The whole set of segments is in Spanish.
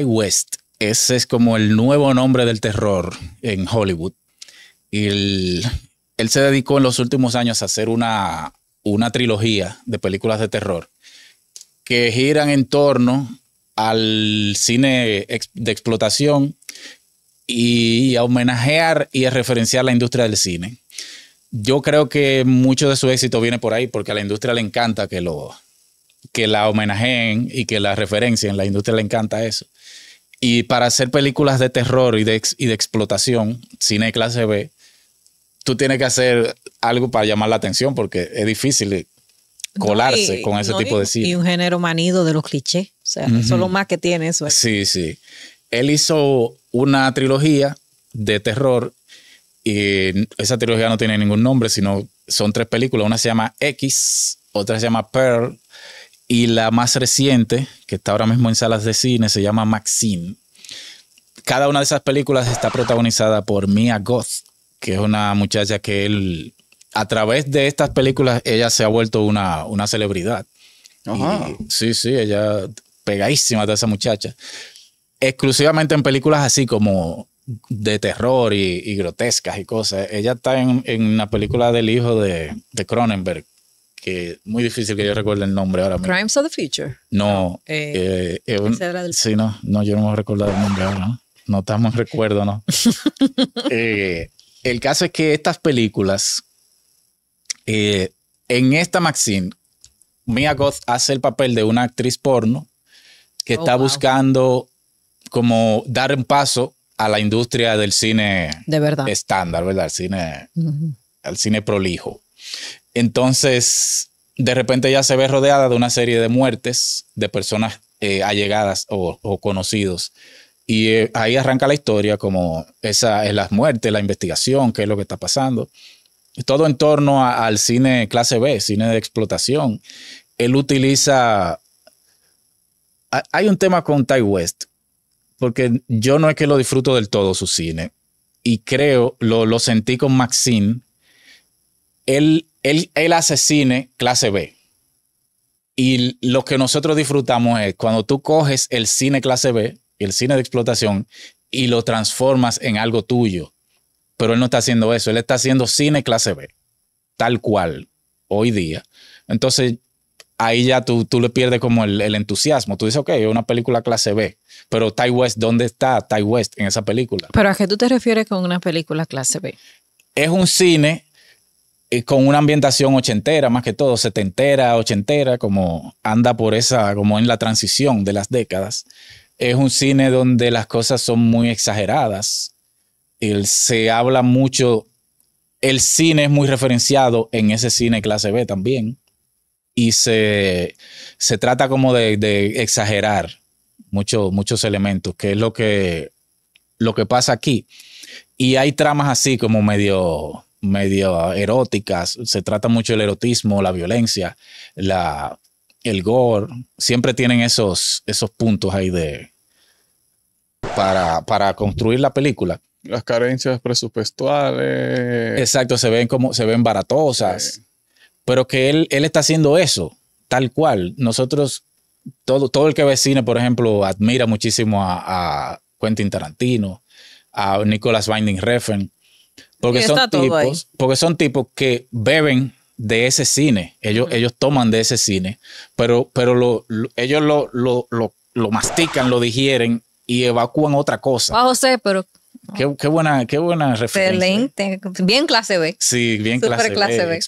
West. Ese es como el nuevo nombre del terror en Hollywood. y él se dedicó en los últimos años a hacer una, una trilogía de películas de terror que giran en torno al cine de explotación y a homenajear y a referenciar la industria del cine. Yo creo que mucho de su éxito viene por ahí porque a la industria le encanta que lo que la homenajeen y que la referencien, la industria le encanta eso. Y para hacer películas de terror y de, explotación, cine clase B, tú tienes que hacer algo para llamar la atención porque es difícil colarse con ese tipo de cine. Y un género manido de los clichés. O sea, eso es lo más que tiene eso. Sí, sí. Él hizo una trilogía de terror y esa trilogía no tiene ningún nombre, sino son tres películas. Una se llama X, otra se llama Pearl y la más reciente, que está ahora mismo en salas de cine, se llama Maxine. Cada una de esas películas está protagonizada por Mia Goth, que es una muchacha que él, a través de estas películas, ella se ha vuelto una, una celebridad. Ajá. sí, sí, ella pegadísima de esa muchacha. Exclusivamente en películas así como de terror y, grotescas y cosas. Ella está en, en, una película del hijo de, de Cronenberg, que muy difícil que yo recuerde el nombre ahora mismo. Crimes of the Future. No, no, eh, yo no me recordado el nombre ahora, ¿no? No estamos en recuerdo, ¿no? Eh, el caso es que estas películas, eh, en esta Maxine, Mia Goth hace el papel de una actriz porno que oh, está buscando como dar un paso a la industria del cine estándar, ¿verdad? cine, al cine prolijo. Entonces, de repente ya se ve rodeada de una serie de muertes de personas eh, allegadas o, conocidos. Y eh, ahí arranca la historia, como esa es la muertes, la investigación, qué es lo que está pasando. Todo en torno al cine clase B, cine de explotación. Él utiliza. hay un tema con Ty West, porque yo no es que lo disfruto del todo su cine. Y creo, lo, lo sentí con Maxine, él, él, hace cine clase B. Y lo que nosotros disfrutamos es cuando tú coges el cine clase B, el cine de explotación, y lo transformas en algo tuyo. Pero él no está haciendo eso, él está haciendo cine clase B, tal cual, hoy día. Entonces, ahí ya tú, tú le pierdes como el, entusiasmo. Tú dices, ok, es una película clase B, pero Ty West, ¿dónde está Ty West en esa película? ¿Pero a qué tú te refieres con una película clase B? Es un cine eh, con una ambientación ochentera, más que todo, setentera, ochentera, como anda por esa, como en la transición de las décadas. Es un cine donde las cosas son muy exageradas. se habla mucho, el cine es muy referenciado en ese cine clase B también. Y se, trata como de, exagerar muchos elementos, que es lo que, lo que pasa aquí. Y hay tramas así como medio medio eróticas, se trata mucho el erotismo, la violencia, la, el gore, siempre tienen esos, esos puntos ahí de, para, para construir la película las carencias presupuestales. Exacto, se ven como se ven baratosas. Pero que él, está haciendo eso, tal cual. Nosotros, todo, todo el que ve cine, por ejemplo, admira muchísimo a, Quentin Tarantino, a Nicolas Winding Refn, porque son, tipos, porque son tipos que beben de ese cine, ellos, ellos toman de ese cine, pero, pero ellos lo, mastican, lo digieren y evacúan otra cosa. Ah, José, pero... Qué, buena, qué buena referencia. ¿eh? Bien clase B. Sí, bien clase, B,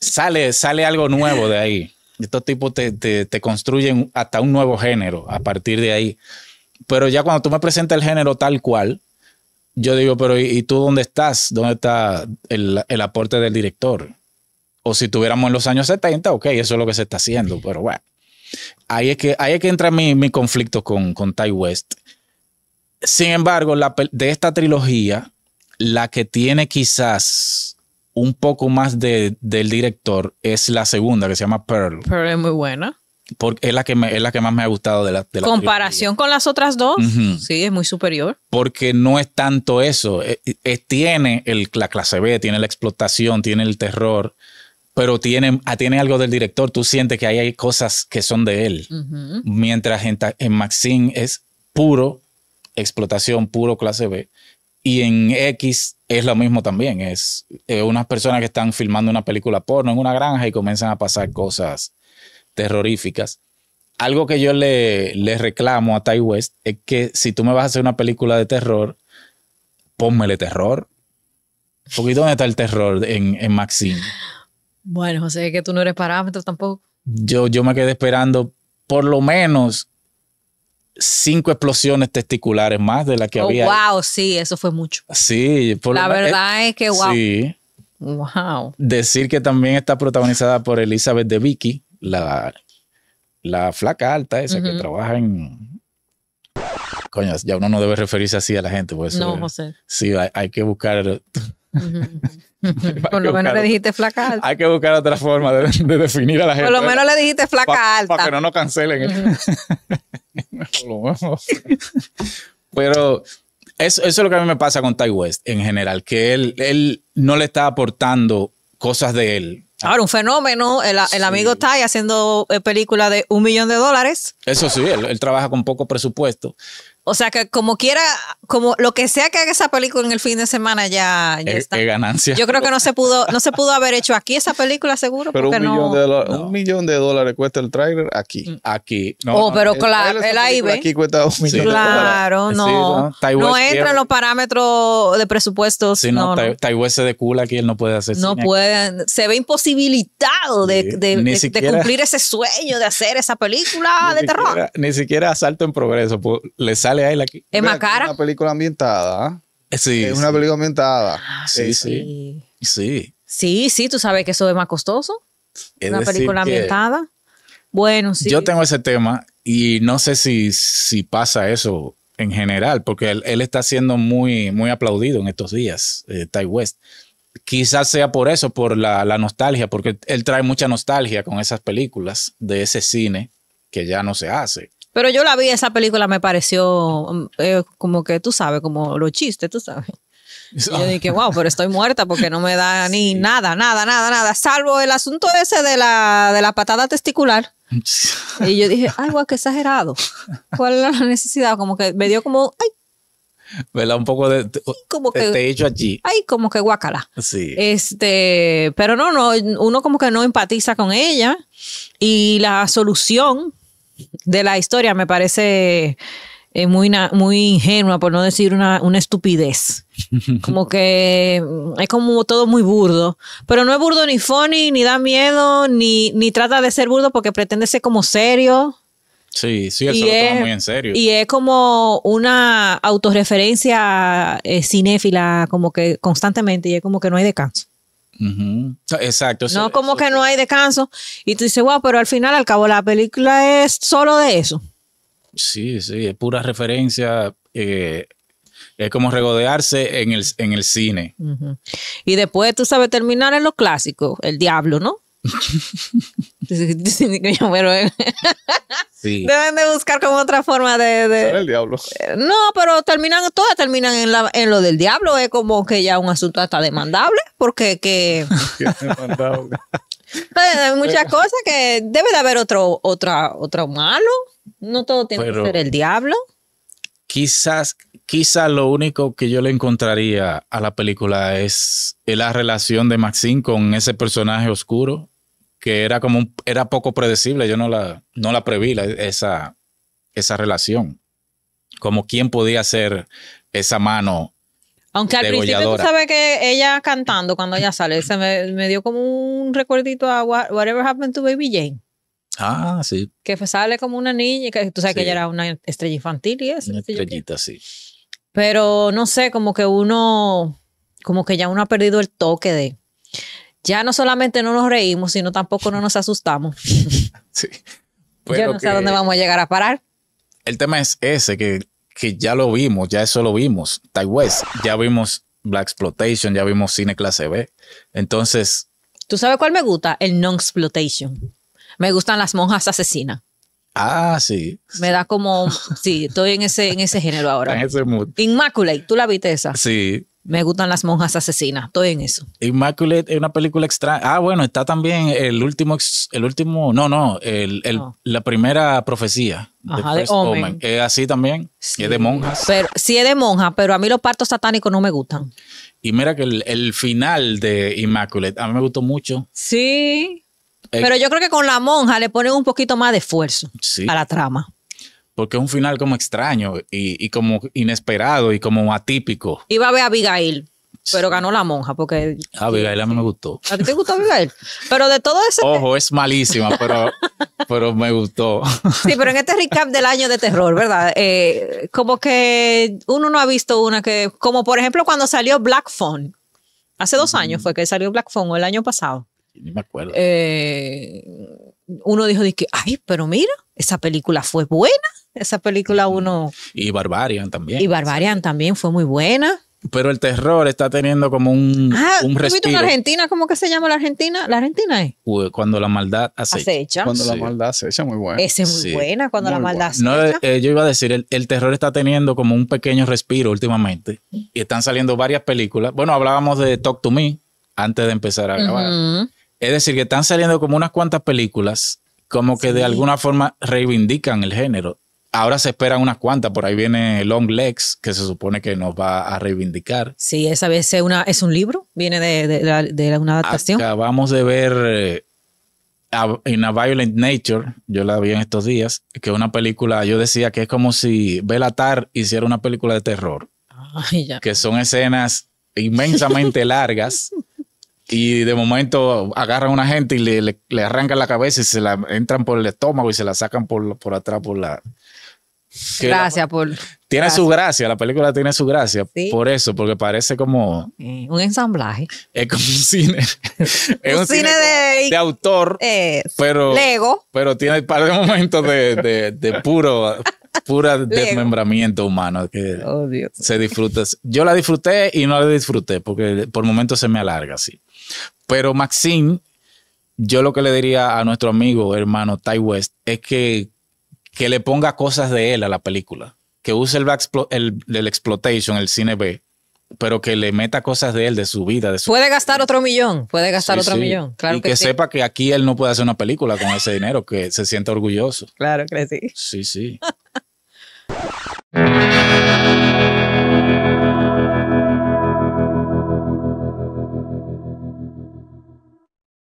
sale, sale algo nuevo de ahí. Estos tipos te, te construyen hasta un nuevo género a partir de ahí. Pero ya cuando tú me presentas el género tal cual, yo digo, pero ¿y, tú dónde estás? ¿Dónde está el, aporte del director? O si tuviéramos en los años 70, ok, eso es lo que se está haciendo, pero bueno. Ahí es que, ahí que entra mi, mi conflicto con, con Ty West. Sin embargo, de esta trilogía, la que tiene quizás un poco más del director es la segunda, que se llama Pearl. Pearl es muy buena porque es la que es la que más me ha gustado de la comparación con las otras dos sí es muy superior porque no es tanto eso e, e, e, tiene la clase B tiene la explotación tiene el terror pero tiene, ah, tiene algo del director tú sientes que hay cosas que son de él mientras en, en, Maxine es puro explotación puro clase B y en X es lo mismo también es unas personas que están filmando una película porno en una granja y comienzan a pasar cosas terroríficas. Algo que yo le, reclamo a Ty West es que si tú me vas a hacer una película de terror, pónmele terror. Porque ¿dónde está el terror en, Maxine? Bueno, José, que tú no eres parámetro tampoco. Yo, yo me quedé esperando por lo menos cinco explosiones testiculares más de las que oh, había. Wow, sí, eso fue mucho. Sí, por la eh, verdad es, que wow. Sí. Wow. Decir que también está protagonizada por Elizabeth de Vicky, la, la flaca alta esa que trabaja en... Coño, ya uno no debe referirse así a la gente. Por pues no, José. Sí, hay, que buscar... Por lo menos le dijiste flaca alta. Hay que buscar otra forma de, definir a la gente. Por lo menos le dijiste flaca alta. Para que no nos cancelen. lo menos Pero eso, eso, es lo que a mí me pasa con Ty West en general, que él, él no le está aportando cosas de él Ah. Ahora, un fenómeno. El, amigo está haciendo eh, película de un millón de dólares. Eso sí, él, trabaja con poco presupuesto. O sea que como quiera, como lo que sea que haga esa película en el fin de semana ya, está. qué ganancia. Yo creo que no se pudo, no se pudo haber hecho aquí esa película seguro. Pero un, millón de dólares, cuesta el trailer aquí. Mm. Aquí. oh, pero claro, el ahí Aquí cuesta un millón de dólares Claro, no. no entra en los parámetros de presupuestos. Si no, no, Taiwán se de cool aquí, él no puede hacer No puede, se ve imposible de, cumplir ese sueño de hacer esa película de terror. ni siquiera Asalto en Progreso, le sale a él aquí. Es cara. Una película ambientada. Eh, sí. Es una película ambientada. Ah, sí, sí, sí. Sí, sí, tú sabes que eso es más costoso. una película ambientada. Bueno, sí. Yo tengo ese tema y no sé si, si pasa eso en general, porque él, está siendo muy, muy aplaudido en estos días, Tai eh, Ty West quizás sea por eso, por la, nostalgia, porque él trae mucha nostalgia con esas películas de ese cine que ya no se hace. Pero yo la vi, esa película me pareció mm, eh, como que tú sabes, como los chistes, tú sabes. Y yo dije, wow, pero estoy muerta porque no me da ni nada, nada, nada, nada, salvo el asunto ese de la, de la patada testicular. Y yo dije, ay, guau, qué exagerado. ¿Cuál era la necesidad? Como que me dio como, ay, ¿verdad? Un poco de, hecho allí. Ay, como que guacala. Sí. Este, pero no, no, uno como que no empatiza con ella y la solución de la historia me parece eh, muy, muy ingenua, por no decir una, una estupidez. Como que mm, es como todo muy burdo, pero no es burdo ni funny, ni da miedo, ni, ni trata de ser burdo porque pretende ser como serio. Sí, sí, eso lo muy en serio. Y es como una autorreferencia eh, cinéfila, como que constantemente, y es como que no hay descanso. Exacto. no como que no hay descanso. Y tú dices, wow, pero al final, al cabo, la película es solo de eso. Sí, sí, es pura referencia. Eh, es como regodearse en el, cine. Y después, tú sabes, terminar en lo clásico, el diablo, ¿no? Deben de buscar como otra forma de... Eh, no, pero terminan, todas terminan en, lo del diablo. Es como que ya un asunto hasta demandable, porque que... Pues, hay muchas cosas que debe de haber otro, otra, malo. No todo tiene que ser el diablo quizás, quizás lo único que yo le encontraría a la película es la relación de Maxine con ese personaje oscuro era como era poco predecible, yo no la, no la preví esa, esa relación. Como quién podía ser esa mano. Aunque al principio tú sabes que ella cantando cuando ella sale, se me, dio como un recuerdito a Whatever Happened to Baby Jane. Ah, sí. Que sale como una niña, que tú sabes que ella era una estrella infantil y eso. estrellita, sí. Pero no sé, como que uno, como que ya uno ha perdido el toque de, ya no solamente no nos reímos, sino tampoco no nos asustamos. sí. Pero no sé a dónde vamos a llegar a parar. El tema es ese, que, que ya lo vimos, ya eso lo vimos. taiwés ya vimos Black Exploitation, ya vimos cine clase B. Entonces. ¿Tú sabes cuál me gusta? El non-exploitation. Me gustan las monjas asesinas. Ah, sí. Me da como. Sí, estoy en ese, en ese género ahora. en ese mood. Inmaculate, ¿tú la viste esa? Sí. Me gustan las monjas asesinas, estoy en eso. Immaculate es una película extraña. Ah, bueno, está también el último, el último, no, no, el, la primera profecía. Ajá, de Omen. Es así también, es de monjas. Pero, sí es de monjas, pero a mí los partos satánicos no me gustan. Y mira que el, final de Immaculate, a mí me gustó mucho. Sí, eh, pero yo creo que con la monja le ponen un poquito más de esfuerzo a la trama porque es un final como extraño y, como inesperado y como atípico. Iba a ver a Abigail. Pero ganó la monja porque... Abigail a mí me gustó. ¿A ti te gustó Abigail? Pero de todo ese... Ojo, es malísima, pero, pero me gustó. Sí, pero en este recap del año de terror, ¿verdad? Eh, como que uno no ha visto una que... Como por ejemplo cuando salió Black Phone. Hace dos años fue que salió Black Phone, o el año pasado. Ni me acuerdo. Eh, uno dijo, de ay, pero mira, esa película fue buena. Esa película uno... Y Barbarian también. Y Barbarian también fue muy buena. Pero el terror está teniendo como un, ah, un respiro. en Argentina? ¿Cómo que se llama la Argentina? La Argentina es. cuando la maldad acecha. Cuando la maldad acecha, muy buena. Esa es muy buena, cuando la maldad acecha. No, eh, yo iba a decir, el, terror está teniendo como un pequeño respiro últimamente. Y están saliendo varias películas. Bueno, hablábamos de Talk to Me antes de empezar a grabar. Es decir, que están saliendo como unas cuantas películas como que de alguna forma reivindican el género. Ahora se esperan unas cuantas, por ahí viene Long Legs, que se supone que nos va a reivindicar. Sí, esa vez es, un libro, viene de, una adaptación. Acabamos de ver eh, In a Violent Nature, yo la vi en estos días, que es una película, yo decía que es como si Belatar hiciera una película de terror. Ay, ya. Que son escenas inmensamente largas y de momento agarran a una gente y le, le, arrancan la cabeza y se la entran por el estómago y se la sacan por, por atrás por la... Gracias por... Tiene su gracia, la película tiene su gracia. Por eso, porque parece como... Eh, un ensamblaje. Es como un cine. es un, cine, de, autor. pero, Pero tiene un par de momentos de, de, puro... pura desmembramiento humano que oh, Dios. se disfruta. Yo la disfruté y no la disfruté porque por momentos se me alarga así. Pero Maxine, yo lo que le diría a nuestro amigo, hermano Ty West, es que, que le ponga cosas de él a la película. Que use el, el, exploitation, el cine B, pero que le meta cosas de él, de su vida. De puede gastar otro millón, puede gastar otro millón. Claro y que, sepa que aquí él no puede hacer una película con ese dinero, que se sienta orgulloso. Claro que sí. Sí, sí.